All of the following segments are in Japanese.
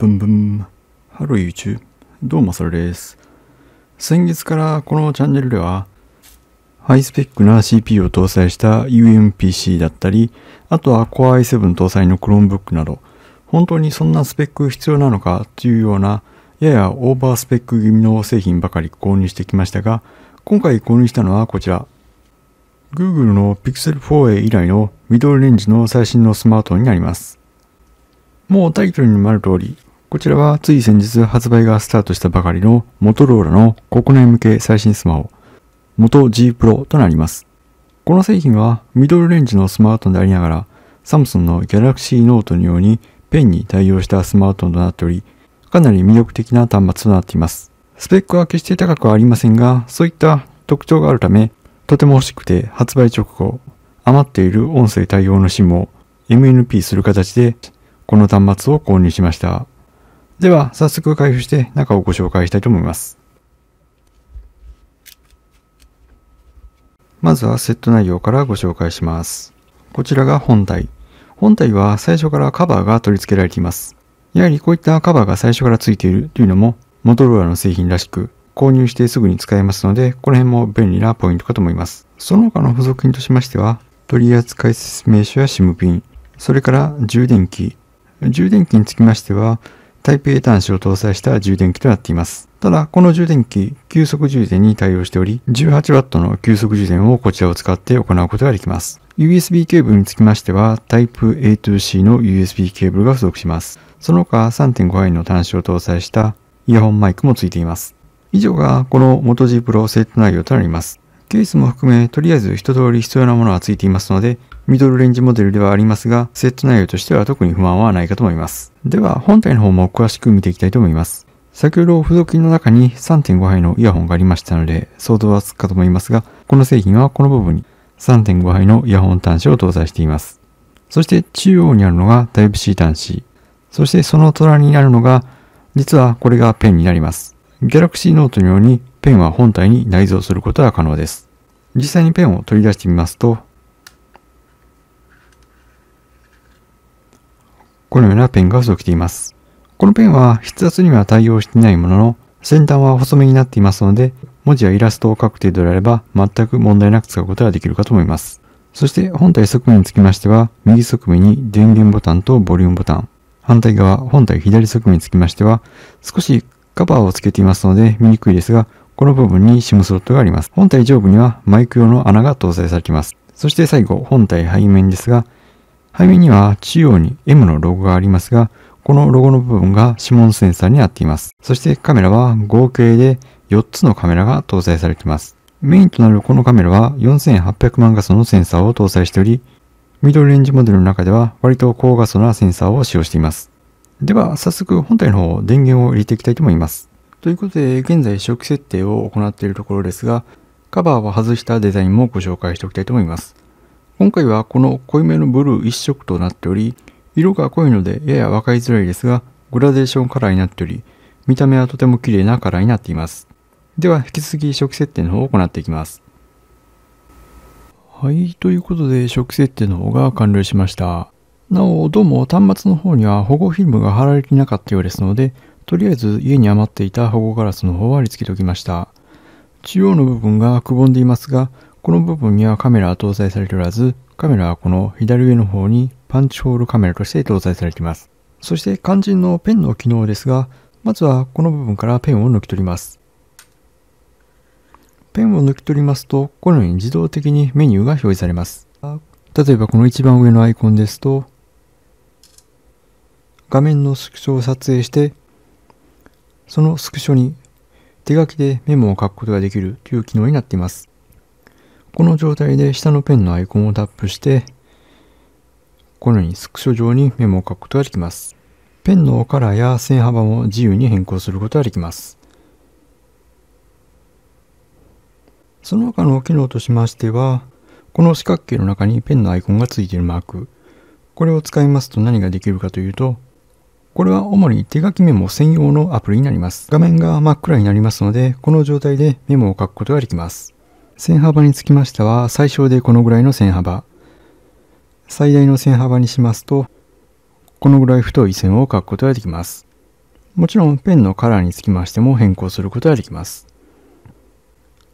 ブンブン。ハロー YouTube。どうもそれです。先月からこのチャンネルでは、ハイスペックな CPU を搭載した UMPC だったり、あとは Core i7 搭載の Chromebook など、本当にそんなスペック必要なのかというような、ややオーバースペック気味の製品ばかり購入してきましたが、今回購入したのはこちら。Google の Pixel 4a 以来のミドルレンジの最新のスマートになります。もうタイトルにもある通り、こちらはつい先日発売がスタートしたばかりのモトローラの国内向け最新スマホ、モト G Pro となります。この製品はミドルレンジのスマートでありながら、サムソンの Galaxy Note のようにペンに対応したスマートとなっており、かなり魅力的な端末となっています。スペックは決して高くはありませんが、そういった特徴があるため、とても欲しくて発売直後、余っている音声対応の SIM を MNP する形で、この端末を購入しました。では、早速開封して中をご紹介したいと思います。まずはセット内容からご紹介します。こちらが本体。本体は最初からカバーが取り付けられています。やはりこういったカバーが最初から付いているというのも、モトローラの製品らしく、購入してすぐに使えますので、この辺も便利なポイントかと思います。その他の付属品としましては、取扱説明書や SIM ピン、それから充電器。充電器につきましては、プ a 端子を搭載した充電器となっています。ただ、この充電器、急速充電に対応しており、18W の急速充電をこちらを使って行うことができます。USB ケーブルにつきましては、Type-A2C の USB ケーブルが付属します。その他3 5倍の端子を搭載したイヤホンマイクも付いています。以上がこの Moto G Pro セット内容となります。ケースも含め、とりあえず一通り必要なものは付いていますので、ミドルレンジモデルではありますが、セット内容としては特に不満はないかと思います。では、本体の方も詳しく見ていきたいと思います。先ほど付属品の中に3.5杯のイヤホンがありましたので、想像はつくかと思いますが、この製品はこの部分に3.5杯のイヤホン端子を搭載しています。そして中央にあるのが Type-C 端子。そしてその隣にあるのが、実はこれがペンになります。Galaxy Note のようにペンは本体に内蔵することは可能です。実際にペンを取り出してみますと、このようなペンが付属しています。このペンは筆圧には対応していないものの、先端は細めになっていますので、文字やイラストを書く程度であれば全く問題なく使うことができるかと思います。そして本体側面につきましては、右側面に電源ボタンとボリュームボタン。反対側、本体左側面につきましては、少しカバーをつけていますので見にくいですが、この部分に SIM スロットがあります。本体上部にはマイク用の穴が搭載されています。そして最後、本体背面ですが、背面には中央に M のロゴがありますが、このロゴの部分が指紋センサーになっています。そしてカメラは合計で4つのカメラが搭載されています。メインとなるこのカメラは4800万画素のセンサーを搭載しており、ミドルレンジモデルの中では割と高画素なセンサーを使用しています。では早速本体の方電源を入れていきたいと思います。ということで現在初期設定を行っているところですが、カバーを外したデザインもご紹介しておきたいと思います。今回はこの濃いめのブルー一色となっており、色が濃いのでやや分かりづらいですが、グラデーションカラーになっており、見た目はとても綺麗なカラーになっています。では、引き続き初期設定の方を行っていきます。はい、ということで初期設定の方が完了しました。なお、どうも端末の方には保護フィルムが貼られていなかったようですので、とりあえず家に余っていた保護ガラスの方は貼り付けておきました。中央の部分がくぼんでいますが、この部分にはカメラは搭載されておらず、カメラはこの左上の方にパンチホールカメラとして搭載されています。そして肝心のペンの機能ですが、まずはこの部分からペンを抜き取ります。ペンを抜き取りますと、このように自動的にメニューが表示されます。例えばこの一番上のアイコンですと、画面のスクショを撮影して、そのスクショに手書きでメモを書くことができるという機能になっています。この状態で下のペンのアイコンをタップして、このようにスクショ上にメモを書くことができます。ペンのカラーや線幅も自由に変更することができます。その他の機能としましては、この四角形の中にペンのアイコンがついているマーク。これを使いますと何ができるかというと、これは主に手書きメモ専用のアプリになります。画面が真っ暗になりますので、この状態でメモを書くことができます。線幅につきましては最小でこのぐらいの線幅最大の線幅にしますとこのぐらい太い線を書くことができますもちろんペンのカラーにつきましても変更することができます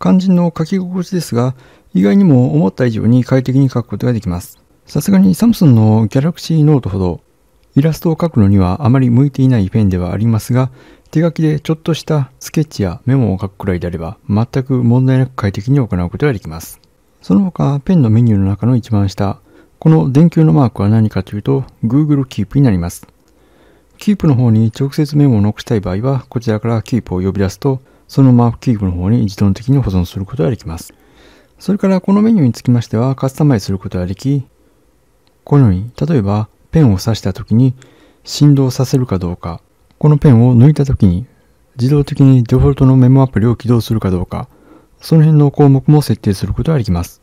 肝心の書き心地ですが意外にも思った以上に快適に書くことができますさすがにサムスンのギャラクシーノートほどイラストを描くのにはあまり向いていないペンではありますが手書きでちょっとしたスケッチやメモを書くくらいであれば全く問題なく快適に行うことができます。その他ペンのメニューの中の一番下、この電球のマークは何かというと Google Keep になります。Keep の方に直接メモを残したい場合はこちらから Keep を呼び出すとそのまま Keep の方に自動的に保存することができます。それからこのメニューにつきましてはカスタマイズすることができ、このように例えばペンを刺した時に振動させるかどうかこのペンを抜いた時に自動的にデフォルトのメモアプリを起動するかどうか、その辺の項目も設定することができます。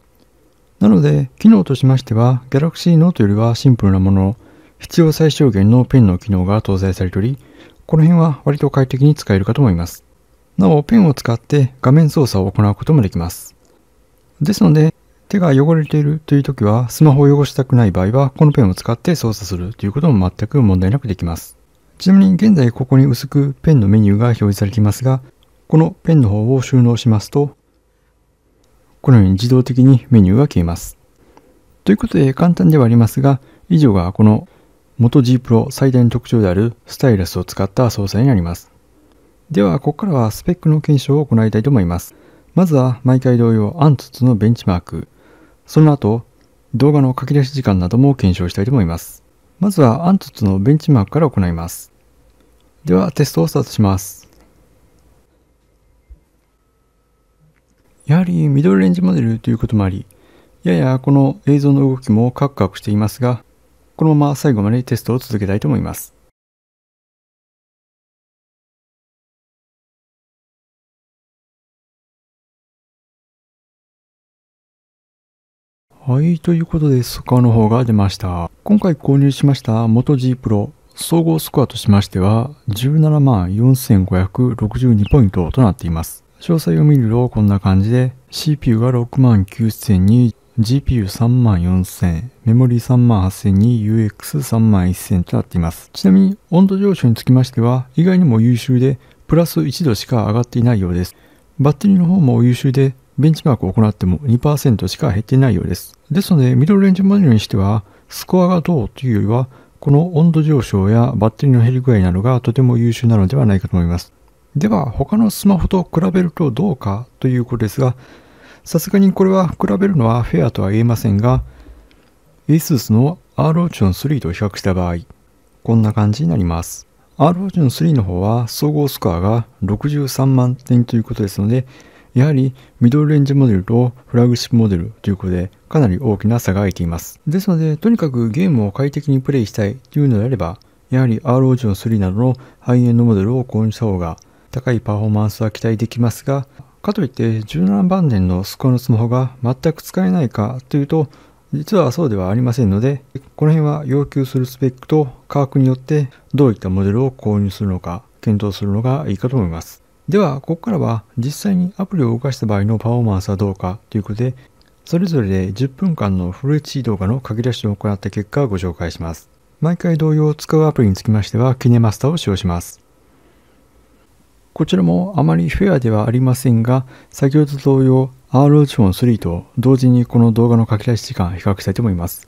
なので、機能としましては Galaxy Note よりはシンプルなものの、必要最小限のペンの機能が搭載されており、この辺は割と快適に使えるかと思います。なお、ペンを使って画面操作を行うこともできます。ですので、手が汚れているという時は、スマホを汚したくない場合は、このペンを使って操作するということも全く問題なくできます。ちなみに現在ここに薄くペンのメニューが表示されていますが、このペンの方を収納しますと、このように自動的にメニューが消えます。ということで簡単ではありますが、以上がこの元 G Pro 最大の特徴であるスタイラスを使った操作になります。では、ここからはスペックの検証を行いたいと思います。まずは毎回同様、アンツツのベンチマーク、その後、動画の書き出し時間なども検証したいと思います。まずは a アントツのベンチマークから行います。ではテストをスタートします。やはりミドルレンジモデルということもあり、ややこの映像の動きもカクカクしていますが、このまま最後までテストを続けたいと思います。はい、ということでスコアの方が出ました。今回購入しました o G プロ総合スコアとしましては17万4562ポイントとなっています。詳細を見るとこんな感じで CPU が6万9000に GPU3 4000、メモリー3 8000に UX3 1000となっています。ちなみに温度上昇につきましては意外にも優秀でプラス1度しか上がっていないようです。バッテリーの方も優秀でベンチマークを行っても2%しか減っていないようです。ですので、ミドルレンジモデルにしては、スコアがどうというよりは、この温度上昇やバッテリーの減り具合などがとても優秀なのではないかと思います。では、他のスマホと比べるとどうかということですが、さすがにこれは比べるのはフェアとは言えませんが、ASUS の ROCHON3 と比較した場合、こんな感じになります。ROCHON3 の方は総合スコアが63万点ということですので、やはりミドルレンジモデルとフラグシップモデルということで、かなり大きな差が開いています。ですので、とにかくゲームを快適にプレイしたいというのであれば、やはり ROG の3などのハイエンドモデルを購入した方が高いパフォーマンスは期待できますが、かといって17番年のスコアのスマホが全く使えないかというと、実はそうではありませんので、この辺は要求するスペックと価格によってどういったモデルを購入するのか検討するのがいいかと思います。では、ここからは実際にアプリを動かした場合のパフォーマンスはどうかということで、それぞれで10分間のフル HD 動画の書き出しを行った結果をご紹介します。毎回同様使うアプリにつきましては、キネマスターを使用します。こちらもあまりフェアではありませんが、先ほど同様 ROG-3 と同時にこの動画の書き出し時間を比較したいと思います。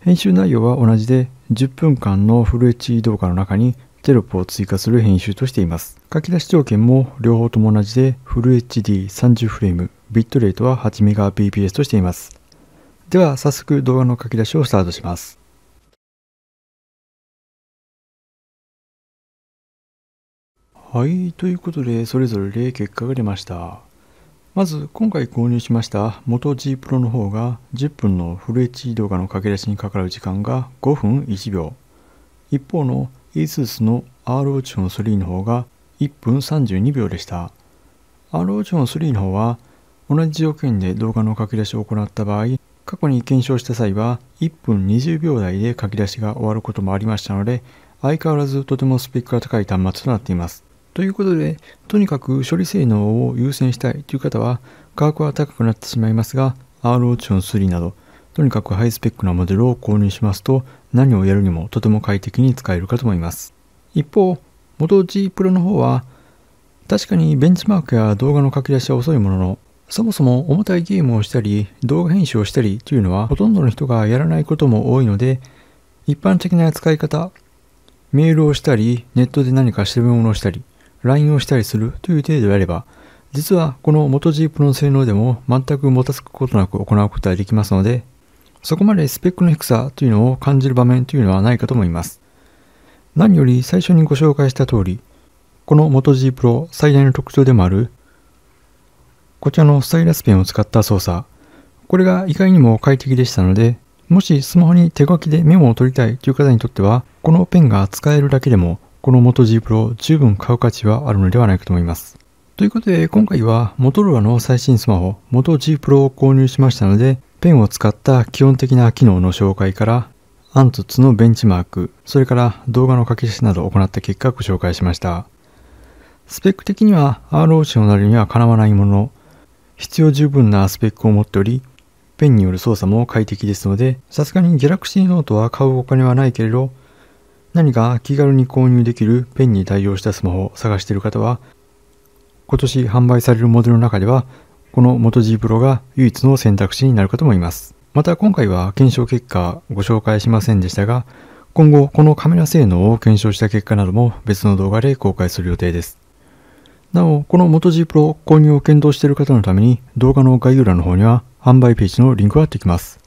編集内容は同じで10分間のフル HD 動画の中にテロップを追加する編集としています。書き出し条件も両方とも同じで、フル HD30 フレーム、ビットレートは 8Mbps としています。では早速動画の書き出しをスタートします。はい、ということでそれぞれで結果が出ました。まず今回購入しました元 G Pro の方が10分のフル HD 動画の書き出しにかかる時間が5分1秒。一方のイースースの RO の3の方が1分32秒でした。RO n 3の方は同じ条件で動画の書き出しを行った場合、過去に検証した際は1分20秒台で書き出しが終わることもありましたので、相変わらずとてもスペックが高い端末となっています。ということで、とにかく処理性能を優先したいという方は、価格は高くなってしまいますが、RO n 3など、とにかくハイスペックなモデルを購入しますと、何をやるにもとても快適に使えるかと思います。一方、元 G プロの方は、確かにベンチマークや動画の書き出しは遅いものの、そもそも重たいゲームをしたり、動画編集をしたりというのはほとんどの人がやらないことも多いので、一般的な使い方、メールをしたり、ネットで何か調べ物をしたり、LINE をしたりするという程度であれば、実はこの元 G プロの性能でも全くもたつくことなく行うことができますので、そこまでスペックの低さというのを感じる場面というのはないかと思います。何より最初にご紹介した通り、この MotoG Pro 最大の特徴でもある、こちらのスタイラスペンを使った操作、これが意外にも快適でしたので、もしスマホに手書きでメモを取りたいという方にとっては、このペンが使えるだけでも、この MotoG Pro 十分買う価値はあるのではないかと思います。ということで、今回はモトロー a の最新スマホ MotoG Pro を購入しましたので、ペンを使った基本的な機能の紹介から、アンツツのベンチマーク、それから動画の書き出しなどを行った結果をご紹介しました。スペック的には ROC のなりにはかなわないもの、必要十分なスペックを持っており、ペンによる操作も快適ですので、さすがに Galaxy ノートは買うお金はないけれど、何か気軽に購入できるペンに対応したスマホを探している方は、今年販売されるモデルの中ではこの MotoG プロが唯一の選択肢になるかと思います。また今回は検証結果ご紹介しませんでしたが、今後このカメラ性能を検証した結果なども別の動画で公開する予定です。なお、この MotoG Pro 購入を検討している方のために動画の概要欄の方には販売ページのリンクが貼ってきます。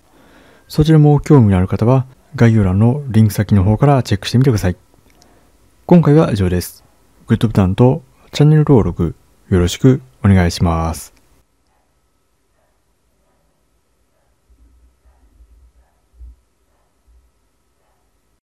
そちらも興味のある方は概要欄のリンク先の方からチェックしてみてください。今回は以上です。グッドボタンとチャンネル登録よろしくお願いします。